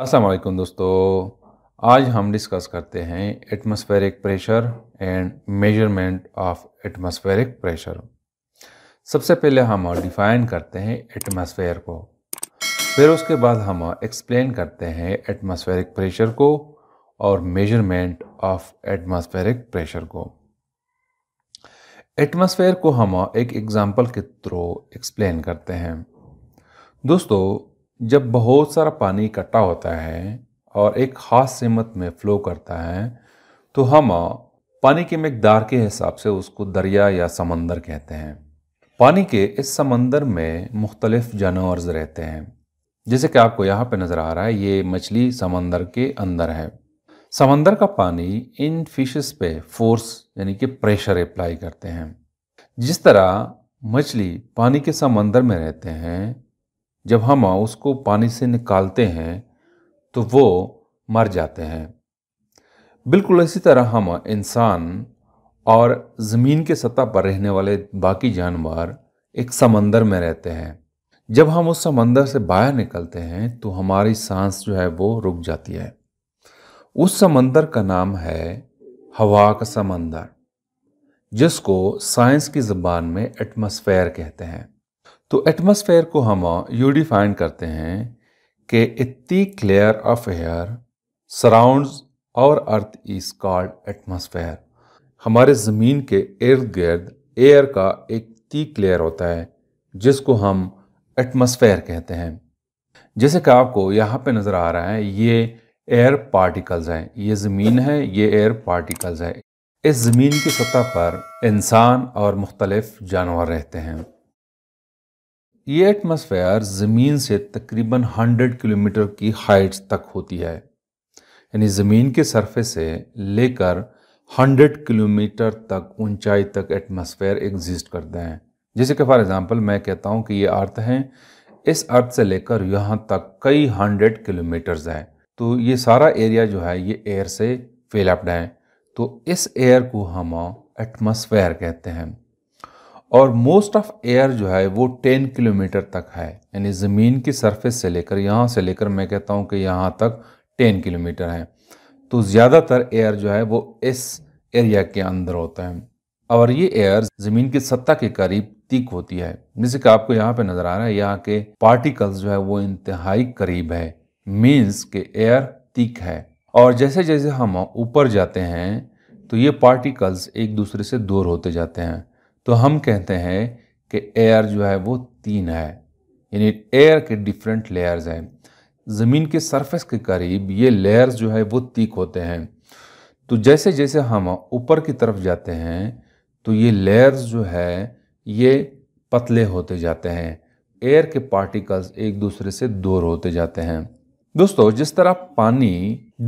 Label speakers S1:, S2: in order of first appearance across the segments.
S1: असलकुम दोस्तों आज हम डिस्कस करते हैं atmospheric pressure and measurement of atmospheric pressure सबसे पहले हम डिफ़ाइन करते हैं एटमॉस्फेयर को फिर उसके बाद हम एक्सप्लेन करते हैं एटमॉस्फेरिक प्रेशर को और मेजरमेंट ऑफ एटमॉस्फेरिक प्रेशर को एटमॉस्फेयर को हम एक एग्ज़ाम्पल के थ्रू एक्सप्लेन करते हैं दोस्तों जब बहुत सारा पानी इकट्ठा होता है और एक ख़ास सीमत में फ्लो करता है तो हम पानी के मकदार के हिसाब से उसको दरिया या समंदर कहते हैं पानी के इस समंदर में मुख्तलिफ जानवर रहते हैं जैसे कि आपको यहाँ पे नज़र आ रहा है ये मछली समंदर के अंदर है समंदर का पानी इन फिशेस पे फोर्स यानी कि प्रेशर अप्लाई करते हैं जिस तरह मछली पानी के समंदर में रहते हैं जब हम उसको पानी से निकालते हैं तो वो मर जाते हैं बिल्कुल इसी तरह हम इंसान और ज़मीन के सतह पर रहने वाले बाकी जानवर एक समंदर में रहते हैं जब हम उस समंदर से बाहर निकलते हैं तो हमारी सांस जो है वो रुक जाती है उस समंदर का नाम है हवा का समंदर जिसको साइंस की ज़बान में एटमॉस्फेयर कहते हैं तो एटमॉस्फेयर को हम यू डिफाइन करते हैं कि इतनी क्लेयर ऑफ एयर सराउंड्स और अर्थ इज कॉल्ड एटमॉस्फेयर हमारे ज़मीन के इर्द गिर्द एयर का एक ती लेयर होता है जिसको हम एटमॉस्फेयर कहते हैं जैसे कि आपको यहाँ पे नज़र आ रहा है ये एयर पार्टिकल्स हैं ये ज़मीन है ये एयर पार्टिकल्स है इस ज़मीन की सतह पर इंसान और मुख्तलिफ़ जानवर रहते हैं ये एटमॉस्फेयर ज़मीन से तकरीबन 100 किलोमीटर की हाइट्स तक होती है यानी ज़मीन के सरफेस से लेकर 100 किलोमीटर तक ऊंचाई तक एटमॉस्फेयर एग्जिस्ट करते हैं जैसे कि फॉर एग्जांपल मैं कहता हूँ कि ये अर्थ हैं इस अर्थ से लेकर यहाँ तक कई हंड्रेड किलोमीटर्स हैं तो ये सारा एरिया जो है ये एयर से फेलअप्ड है तो इस एयर को हम एटमॉस्फेयर कहते हैं और मोस्ट ऑफ एयर जो है वो टेन किलोमीटर तक है यानी ज़मीन की सरफेस से लेकर यहाँ से लेकर मैं कहता हूँ कि यहाँ तक टेन किलोमीटर है तो ज़्यादातर एयर जो है वो इस एरिया के अंदर होता है और ये एयर ज़मीन की सत्ता के करीब तीक होती है जैसे कि आपको यहाँ पे नज़र आ रहा है यहाँ के पार्टिकल्स जो है वो इंतहाई करीब है मीन्स के एयर तीक है और जैसे जैसे हम ऊपर जाते हैं तो ये पार्टिकल्स एक दूसरे से दूर होते जाते हैं तो हम कहते हैं कि एयर जो है वो तीन है यानी एयर के डिफरेंट लेयर्स हैं ज़मीन के सरफेस के करीब ये लेयर्स जो है वो तीख होते हैं तो जैसे जैसे हम ऊपर की तरफ जाते हैं तो ये लेयर्स जो है ये पतले होते जाते हैं एयर के पार्टिकल्स एक दूसरे से दूर होते जाते हैं दोस्तों जिस तरह पानी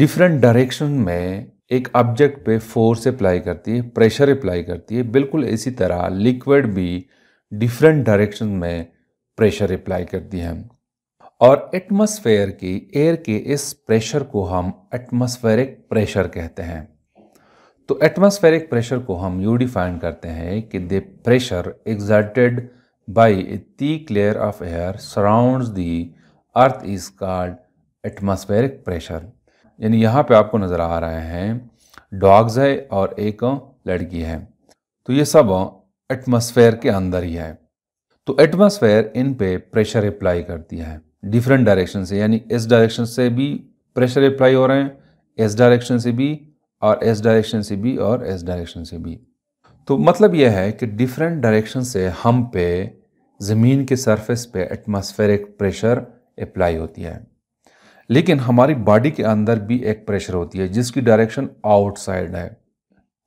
S1: डिफरेंट डायरेक्शन में एक ऑब्जेक्ट पे फोर्स अप्लाई करती है प्रेशर अप्लाई करती है बिल्कुल इसी तरह लिक्विड भी डिफरेंट डायरेक्शन में प्रेशर अप्लाई करती है और एटमॉस्फेयर की एयर के इस प्रेशर को हम एटमॉस्फेरिक प्रेशर कहते हैं तो एटमॉस्फेरिक प्रेशर को हम यू डिफाइन करते हैं कि the pressure exerted by a thick of air air surrounds the earth is called atmospheric यानी यहाँ पे आपको नज़र आ रहे हैं डॉग्स है और एक लड़की है तो ये सब एटमॉस्फेयर के अंदर ही है तो एटमॉस्फेयर इन पे प्रेशर अप्लाई करती है डिफरेंट डायरेक्शन से यानी इस डायरेक्शन से भी प्रेशर अप्लाई हो रहे हैं इस डायरेक्शन से भी और इस डायरेक्शन से भी और इस डायरेक्शन से भी तो मतलब यह है कि डिफरेंट डायरेक्शन से हम पे ज़मीन के सरफेस पे एटमॉस्फेरिक प्रेशर अप्लाई होती है लेकिन हमारी बॉडी के अंदर भी एक प्रेशर होती है जिसकी डायरेक्शन आउटसाइड है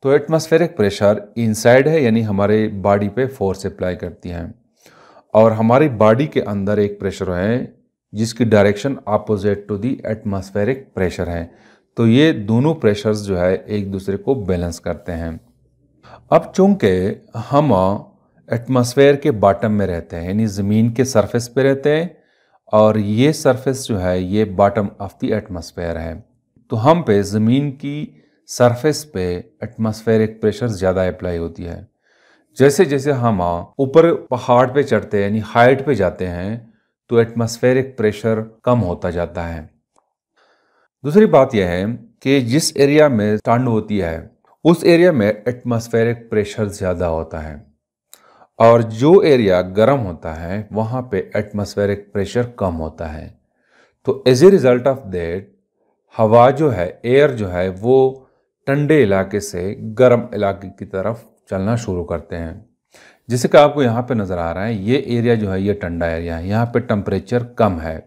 S1: तो एटमॉस्फेरिक प्रेशर इनसाइड है यानी हमारे बॉडी पे फोर्स अप्लाई करती हैं और हमारी बॉडी के अंदर एक प्रेशर है जिसकी direction opposite to the atmospheric pressure है तो ये दोनों प्रेशर्स जो है एक दूसरे को बैलेंस करते हैं अब चूंकि हम एटमॉस्फेयर के बॉटम में रहते हैं यानी ज़मीन के सरफेस पे रहते हैं और ये सरफेस जो है ये बॉटम ऑफ द एटमॉस्फेयर है तो हम पे ज़मीन की सरफेस पे एटमॉस्फेरिक प्रेशर ज़्यादा अप्लाई होती है जैसे जैसे हम हाँ, ऊपर पहाड़ पे चढ़ते हैं यानी हाइट पे जाते हैं तो एटमॉस्फेरिक प्रेशर कम होता जाता है दूसरी बात यह है कि जिस एरिया में ठंड होती है उस एरिया में एटमॉस्फेरिक प्रेशर ज़्यादा होता है और जो एरिया गर्म होता है वहाँ पे एटमोस्फेरिक प्रेशर कम होता है तो as a result of that हवा जो है एयर जो है वो ठंडे इलाके से गर्म इलाके की तरफ चलना शुरू करते हैं जैसे कि आपको यहाँ पे नज़र आ रहा है ये एरिया जो है ये ठंडा एरिया है यहाँ पे टम्परेचर कम है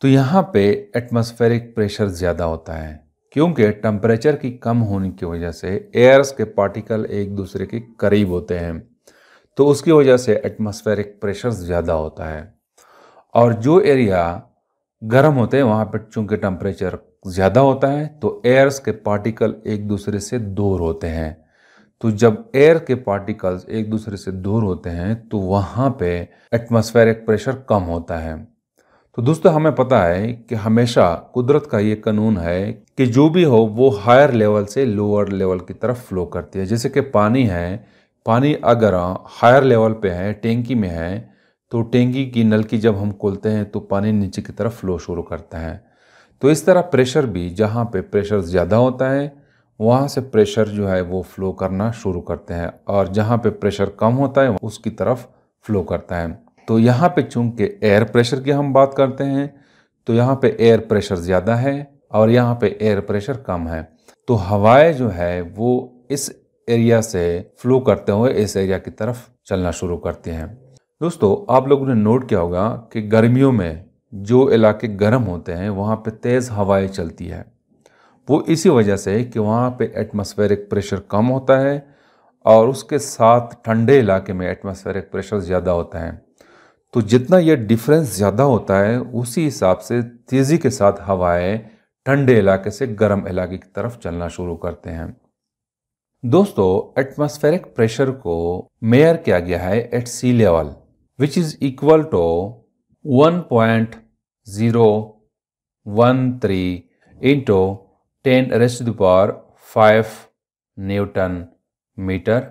S1: तो यहाँ पे एटमॉस्फेरिक प्रेशर ज़्यादा होता है क्योंकि टम्परेचर की कम होने की वजह से एयर्स के पार्टिकल एक दूसरे के करीब होते हैं तो उसकी वजह से एटमॉस्फेरिक प्रेशर ज़्यादा होता है और जो एरिया गर्म होते हैं वहाँ पर चूँकि टेम्परेचर ज़्यादा होता है तो एयर्स के पार्टिकल एक दूसरे से दूर होते हैं तो जब एयर के पार्टिकल्स एक दूसरे से दूर होते हैं तो वहाँ पे एटमॉस्फेरिक प्रेशर कम होता है तो दोस्तों हमें पता है कि हमेशा कुदरत का ये कानून है कि जो भी हो वो हायर लेवल से लोअर लेवल की तरफ फ्लो करती है जैसे कि पानी है पानी अगर हायर लेवल पे है टेंकी में है तो टेंकी की नलकी जब हम खोलते हैं तो पानी नीचे की तरफ फ्लो शुरू करता है तो इस तरह प्रेशर भी जहाँ पे प्रेशर ज़्यादा होता है वहाँ से प्रेशर जो है वो फ्लो करना शुरू करते हैं और जहाँ पे प्रेशर कम होता है उसकी तरफ फ्लो करता है तो यहाँ पे चूंकि एयर प्रेशर की हम बात करते हैं तो यहाँ पे एयर प्रेशर ज़्यादा है और यहाँ पे एयर प्रेशर कम है तो हवाएं जो है वो इस एरिया से फ्लो करते हुए इस एरिया की तरफ चलना शुरू करते हैं दोस्तों आप लोगों ने नोट किया होगा कि गर्मियों में जो इलाके गर्म होते हैं वहाँ पर तेज़ हवाएं चलती है वो इसी वजह से कि वहाँ पे एटमॉस्फेरिक प्रेशर कम होता है और उसके साथ ठंडे इलाके में एटमॉस्फेरिक प्रेशर ज़्यादा होता है तो जितना ये डिफरेंस ज़्यादा होता है उसी हिसाब से तेज़ी के साथ हवाएं ठंडे इलाके से गर्म इलाके की तरफ चलना शुरू करते हैं दोस्तों एटमॉस्फेरिक प्रेशर को मेयर किया गया है at sea level which is equal to one one point zero three into ten raised the power five newton metre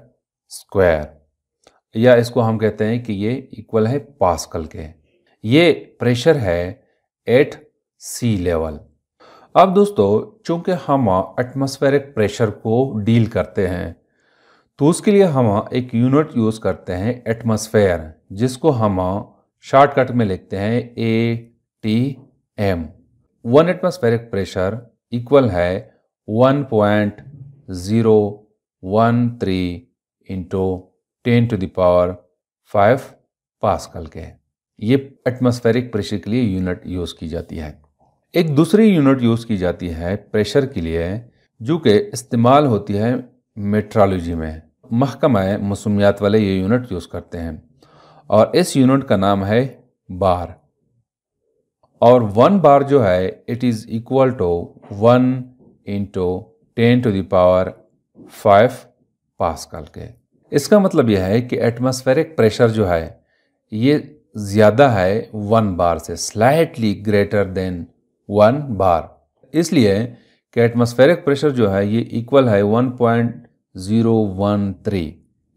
S1: square या इसको हम कहते हैं कि ये इक्वल है पास्कल के ये प्रेशर है एट सी लेवल अब दोस्तों चूंकि हम एटमॉस्फेरिक प्रेशर को डील करते हैं तो उसके लिए हम एक यूनिट यूज़ करते हैं एटमॉस्फेयर जिसको हम शॉर्टकट में लिखते हैं A T M one atmospheric pressure equal है one point zero one three into ten to the power five पास के ये एटमॉस्फेरिक प्रेशर के लिए यूनिट यूज़ की जाती है एक दूसरी यूनिट यूज़ की जाती है प्रेशर के लिए जो कि इस्तेमाल होती है मेट्रोलॉजी में महकमा मौसमियात वाले ये यूनिट यूज़ करते हैं और इस यूनिट का नाम है बार और वन बार जो है it is equal to one into ten to the power five pascal के इसका मतलब यह है कि एटमॉस्फेरिक प्रेशर जो है ये ज़्यादा है वन बार से slightly greater than one bar इसलिए कि एटमोस्फेरिक प्रेशर जो है ये इक्वल है one point zero one three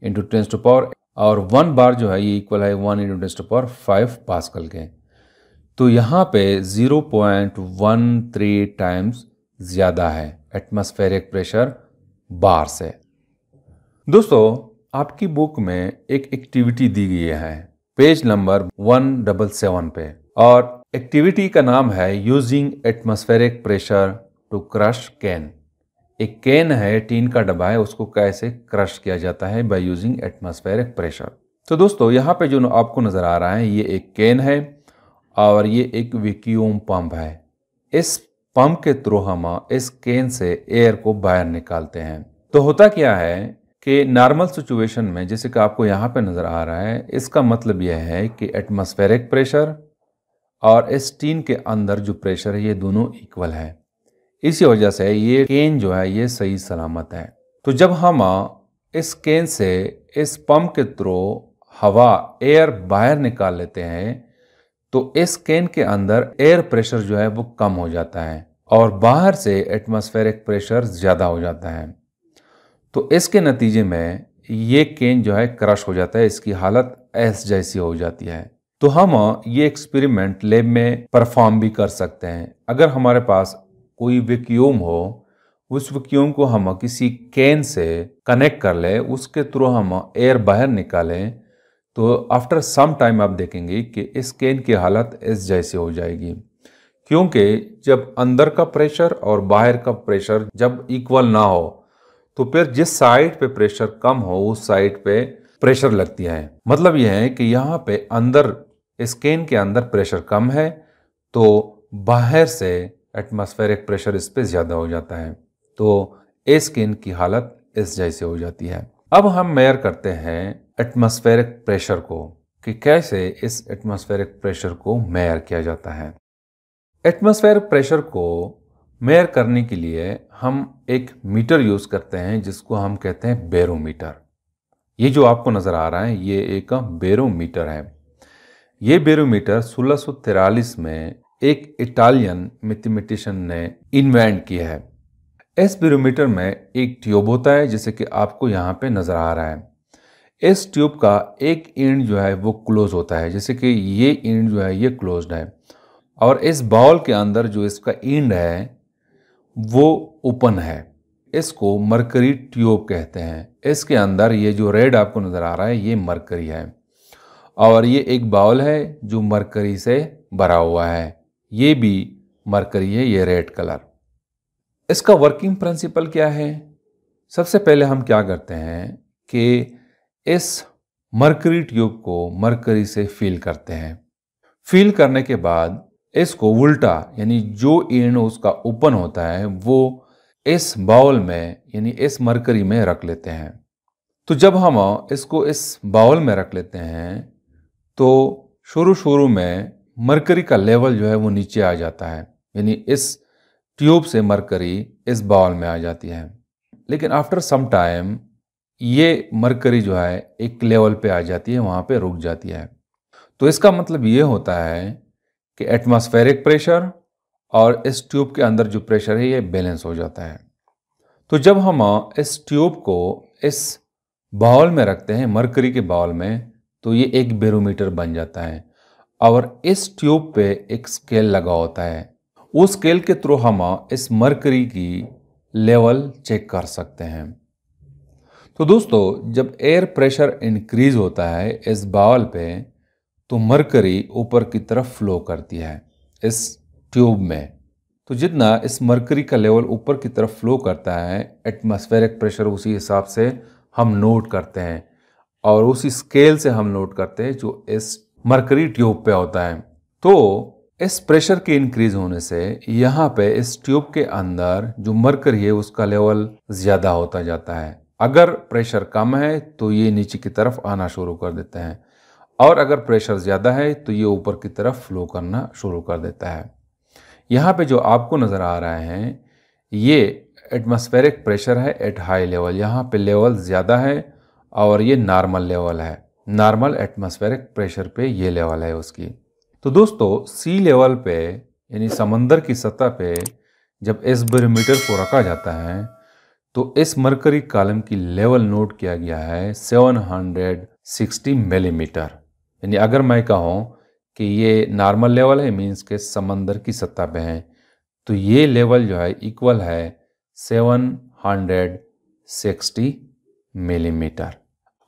S1: into tens to power और वन बार जो है ये इक्वल है one into tens to power five pascal के तो यहाँ पे zero point one three times ज़्यादा है एटमोस्फेरिक प्रेशर बार से दोस्तों आपकी बुक में एक एक्टिविटी दी गई है page number one double seven पे और एक्टिविटी का नाम है using atmospheric pressure to crush can एक कैन है टीन का डब्बा है उसको कैसे क्रश किया जाता है बाय यूजिंग एटमोस्फेरिक प्रेशर तो दोस्तों यहाँ पे जो आपको नज़र आ रहा है ये एक कैन है और ये एक विक्यूम पंप है इस पंप के थ्रू हम इस कैन से एयर को बाहर निकालते हैं तो होता क्या है कि नॉर्मल सिचुएशन में जैसे कि आपको यहाँ पे नज़र आ रहा है इसका मतलब यह है कि एटमॉस्फेरिक प्रेशर और इस टीन के अंदर जो प्रेशर है ये दोनों इक्वल है इसी वजह से ये केन जो है ये सही सलामत है तो जब हम इस केन से इस पंप के थ्रू हवा एयर बाहर निकाल लेते हैं तो इस केन के अंदर एयर प्रेशर जो है वो कम हो जाता है और बाहर से एटमॉस्फेरिक प्रेशर ज़्यादा हो जाता है तो इसके नतीजे में ये केन जो है क्रश हो जाता है इसकी हालत एस जैसी हो जाती है तो हम ये एक्सपेरिमेंट लेब में परफॉर्म भी कर सकते हैं अगर हमारे पास कोई वैक्यूम हो उस वैक्यूम को हम किसी कैन से कनेक्ट कर लें उसके थ्रू हम एयर बाहर निकालें तो आफ्टर सम टाइम आप देखेंगे कि इस कैन की हालत इस जैसे हो जाएगी क्योंकि जब अंदर का प्रेशर और बाहर का प्रेशर जब इक्वल ना हो तो फिर जिस साइड पे प्रेशर कम हो उस साइड पे प्रेशर लगती है मतलब यह है कि यहाँ पे अंदर स्केन के अंदर प्रेशर कम है तो बाहर से एटमॉस्फेरिक प्रेशर इस पर ज़्यादा हो जाता है तो ए की हालत इस जैसे हो जाती है अब हम मेयर करते हैं एटमॉस्फेरिक प्रेशर को कि कैसे इस एटमॉस्फेरिक प्रेशर को मेयर किया जाता है एटमॉस्फेरिक प्रेशर को मेयर करने के लिए हम एक मीटर यूज़ करते हैं जिसको हम कहते हैं बेरोमीटर ये जो आपको नज़र आ रहा है ये एक बेरोमीटर है ये बेरोमीटर 1643 में एक इटालियन मैथमेटिशियन ने इन्वेंट किया है इस बेरोमीटर में एक ट्यूब होता है जैसे कि आपको यहाँ पे नज़र आ रहा है इस ट्यूब का एक इंड जो है वो क्लोज होता है जैसे कि ये इंड जो है ये क्लोज्ड है और इस बाउल के अंदर जो इसका इंड है वो ओपन है इसको मरकरी ट्यूब कहते हैं इसके अंदर ये जो रेड आपको नज़र आ रहा है ये मरकरी है और ये एक बाउल है जो मरकरी से भरा हुआ है ये भी मरकरी है ये रेड कलर इसका वर्किंग प्रिंसिपल क्या है सबसे पहले हम क्या करते हैं कि इस मरकरी ट्यूब को मरकरी से फील करते हैं फील करने के बाद इसको उल्टा यानी जो एंड उसका ओपन होता है वो इस बाउल में यानी इस मरकरी में रख लेते हैं तो जब हम इसको इस बाउल में रख लेते हैं तो शुरू शुरू में मरकरी का लेवल जो है वो नीचे आ जाता है यानी इस ट्यूब से मरकरी इस बाउल में आ जाती है लेकिन आफ्टर सम टाइम ये मरकरी जो है एक लेवल पे आ जाती है वहाँ पे रुक जाती है तो इसका मतलब ये होता है कि एटमॉस्फेरिक प्रेशर और इस ट्यूब के अंदर जो प्रेशर है ये बैलेंस हो जाता है तो जब हम इस ट्यूब को इस बाउल में रखते हैं मरकरी के बाउल में तो ये एक बेरोमीटर बन जाता है और इस ट्यूब पे एक स्केल लगा होता है उस स्केल के थ्रू हम इस मरकरी की लेवल चेक कर सकते हैं तो दोस्तों जब एयर प्रेशर इंक्रीज होता है इस बावल पे तो मरकरी ऊपर की तरफ फ्लो करती है इस ट्यूब में तो जितना इस मरकरी का लेवल ऊपर की तरफ फ्लो करता है एटमॉस्फेरिक प्रेशर उसी हिसाब से हम नोट करते हैं और उसी स्केल से हम नोट करते हैं जो इस मरकरी ट्यूब पे होता है तो इस प्रेशर के इंक्रीज होने से यहाँ पे इस ट्यूब के अंदर जो मरकरी है उसका लेवल ज्यादा होता जाता है अगर प्रेशर कम है तो ये नीचे की तरफ आना शुरू कर देते हैं और अगर प्रेशर ज़्यादा है तो ये ऊपर की तरफ फ्लो करना शुरू कर देता है यहाँ पे जो आपको नज़र आ रहे हैं ये एटमॉस्फेरिक प्रेशर है एट हाई लेवल यहाँ पे लेवल ज़्यादा है और ये नॉर्मल लेवल है नॉर्मल एटमॉस्फेरिक प्रेशर पे ये लेवल है उसकी तो दोस्तों सी लेवल पे यानी समंदर की सतह पे जब एस बेरोमीटर को रखा जाता है तो इस मरकरी कॉलम की लेवल नोट किया गया है 760 मिलीमीटर mm. यानी अगर मैं कहूँ कि ये नॉर्मल लेवल है मींस के समंदर की सतह पे है तो ये लेवल जो है इक्वल है 760 मिलीमीटर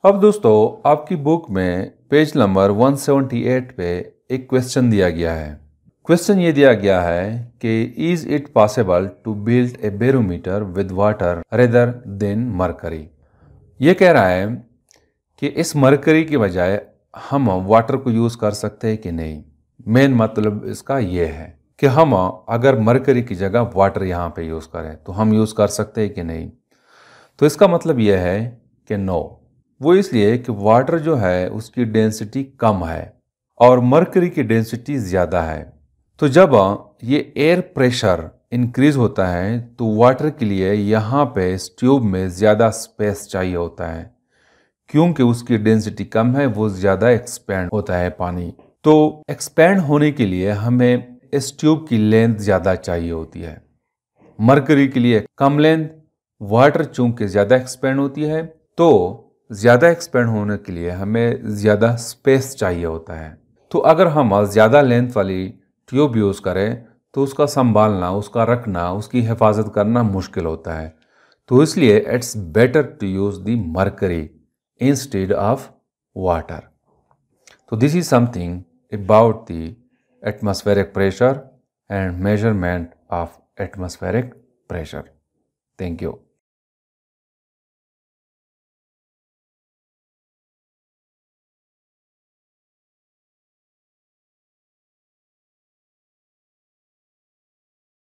S1: अब दोस्तों आपकी बुक में पेज नंबर 178 पे एक क्वेश्चन दिया गया है क्वेश्चन ये दिया गया है कि is it possible to build a barometer with water rather than mercury ये कह रहा है कि इस मरकरी के बजाय हम वाटर को यूज़ कर सकते हैं कि नहीं मेन मतलब इसका ये है कि हम अगर मरकरी की जगह वाटर यहाँ पे यूज़ करें तो हम यूज़ कर सकते हैं कि नहीं तो इसका मतलब यह है के नौ वो इसलिए कि वाटर जो है उसकी डेंसिटी कम है और मरकरी की डेंसिटी ज़्यादा है तो जब ये एयर प्रेशर इंक्रीज होता है तो वाटर के लिए यहाँ पे इस ट्यूब में ज़्यादा स्पेस चाहिए होता है क्योंकि उसकी डेंसिटी कम है वो ज़्यादा एक्सपेंड होता है पानी तो एक्सपेंड होने के लिए हमें इस ट्यूब की लेंथ ज़्यादा चाहिए होती है मरकरी के लिए कम लेंथ वाटर चूंकि ज़्यादा एक्सपेंड होती है तो ज़्यादा एक्सपेंड होने के लिए हमें ज़्यादा स्पेस चाहिए होता है तो अगर हम ज़्यादा लेंथ वाली ट्यूब यूज़ करें तो उसका संभालना उसका रखना उसकी हिफाजत करना मुश्किल होता है तो इसलिए it's better to use the mercury instead of water तो this is something about the atmospheric pressure and measurement of atmospheric pressure thank you